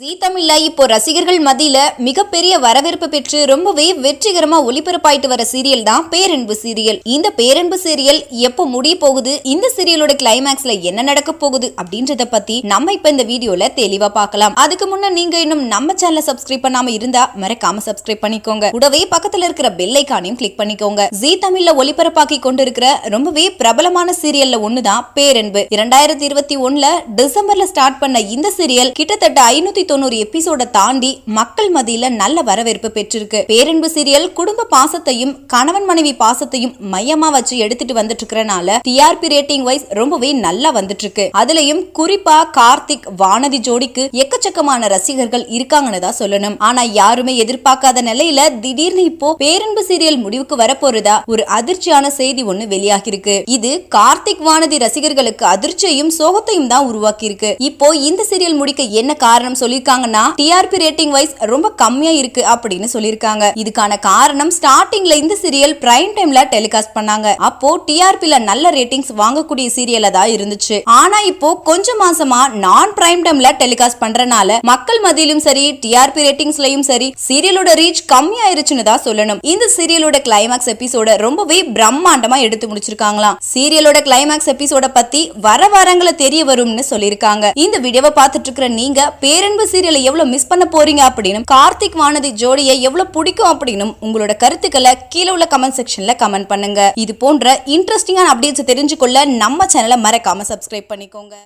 ஜீ தமிழ்ல இப்போ ரசிகர்கள் மத்தியில மிகப்பெரிய வரவேற்பு பெற்று ரொம்பவே வெற்றிகரமா ஒளிபரப்பாயிட்டு வர சீரியல் தான் பேரன்பு சீரியல் இந்த பேரன்பு சீரியல் எப்போ முடிய போகுது இந்த சீரியலோட கிளைமேக்ஸ்ல என்ன நடக்க போகுது அப்படின்றத பத்தி நம்ம இப்ப இந்த வீடியோல தெளிவா பார்க்கலாம் அதுக்கு முன்ன நீங்க இன்னும் நம்ம சேனலை சப்ஸ்கிரைப் பண்ணாம இருந்தா மறக்காம சப்ஸ்கிரைப் பண்ணிக்கோங்க கூடவே பக்கத்துல இருக்கிற பெல் ஐக்கானையும் கிளிக் பண்ணிக்கோங்க ஜீ தமிழ்ல ஒளிபரப்பாக்கி கொண்டிருக்கிற ரொம்பவே பிரபலமான சீரியல்ல ஒண்ணுதான் பேரன்பு இரண்டாயிரத்தி இருபத்தி ஒண்ணுல டிசம்பர்ல ஸ்டார்ட் பண்ண இந்த சீரியல் கிட்டத்தட்ட ஐநூத்தி தொண்ணூறு எபிசோட தாண்டி மக்கள் மதியில நல்ல வரவேற்பு பெற்றிருக்கு பேரன்பு சீரியல் குடும்ப பாசத்தையும் கணவன் மனைவி பாசத்தையும் மையமா வச்சு எடுத்துட்டு வந்துட்டு இருக்கிறனால டிஆர்பி ரேட்டிங் வைஸ் ரொம்பவே நல்லா வந்துட்டு இருக்கு அதுலயும் குறிப்பா கார்த்திக் வானதி ஜோடிக்கு எக்கச்சக்கமான ரசிகர்கள் இருக்காங்கன்னு தான் சொல்லணும் ஆனா யாருமே எதிர்பார்க்காத நிலையில திடீர்னு இப்போ பேரன்பு சீரியல் முடிவுக்கு வரப்போறதா ஒரு அதிர்ச்சியான செய்தி ஒண்ணு வெளியாகி இருக்கு இது கார்த்திக் வானதி ரசிகர்களுக்கு அதிர்ச்சியையும் சோகத்தையும் தான் உருவாக்கி இருக்கு இப்போ இந்த சீரியல் முடிக்க என்ன காரணம் சொல்லி சொல்லியிருக்காங்கன்னா டிஆர்பி ரேட்டிங் வைஸ் ரொம்ப கம்மியா இருக்கு அப்படின்னு சொல்லியிருக்காங்க இதுக்கான காரணம் ஸ்டார்டிங்ல இந்த சீரியல் பிரைம் டைம்ல டெலிகாஸ்ட் பண்ணாங்க அப்போ டிஆர்பில நல்ல ரேட்டிங்ஸ் வாங்கக்கூடிய சீரியல தான் இருந்துச்சு ஆனா இப்போ கொஞ்சம் மாசமா நான் பிரைம் டைம்ல டெலிகாஸ்ட் பண்றனால மக்கள் மத்தியிலும் சரி டிஆர்பி ரேட்டிங்ஸ்லயும் சரி சீரியலோட ரீச் கம்மியாயிருச்சுன்னு தான் சொல்லணும் இந்த சீரியலோட கிளைமேக்ஸ் எபிசோட ரொம்பவே பிரம்மாண்டமா எடுத்து முடிச்சிருக்காங்களாம் சீரியலோட கிளைமேக்ஸ் எபிசோட பத்தி வர வாரங்களை தெரிய வரும்னு சொல்லியிருக்காங்க இந்த வீடியோவை பார்த்துட்டு இருக்கிற நீங்க பேரன் குறும்பு சீரியலை எவ்வளவு மிஸ் பண்ண போறீங்க அப்படின்னு கார்த்திக் வானதி ஜோடியை எவ்வளவு பிடிக்கும் அப்படின்னு உங்களோட கருத்துக்களை கீழே உள்ள கமெண்ட் செக்ஷன்ல கமெண்ட் பண்ணுங்க இது போன்ற இன்ட்ரெஸ்டிங்கான அப்டேட்ஸ் தெரிஞ்சுக்கொள்ள நம்ம சேனலை மறக்காம சப்ஸ்கிரைப் பண்ணிக்கோங்க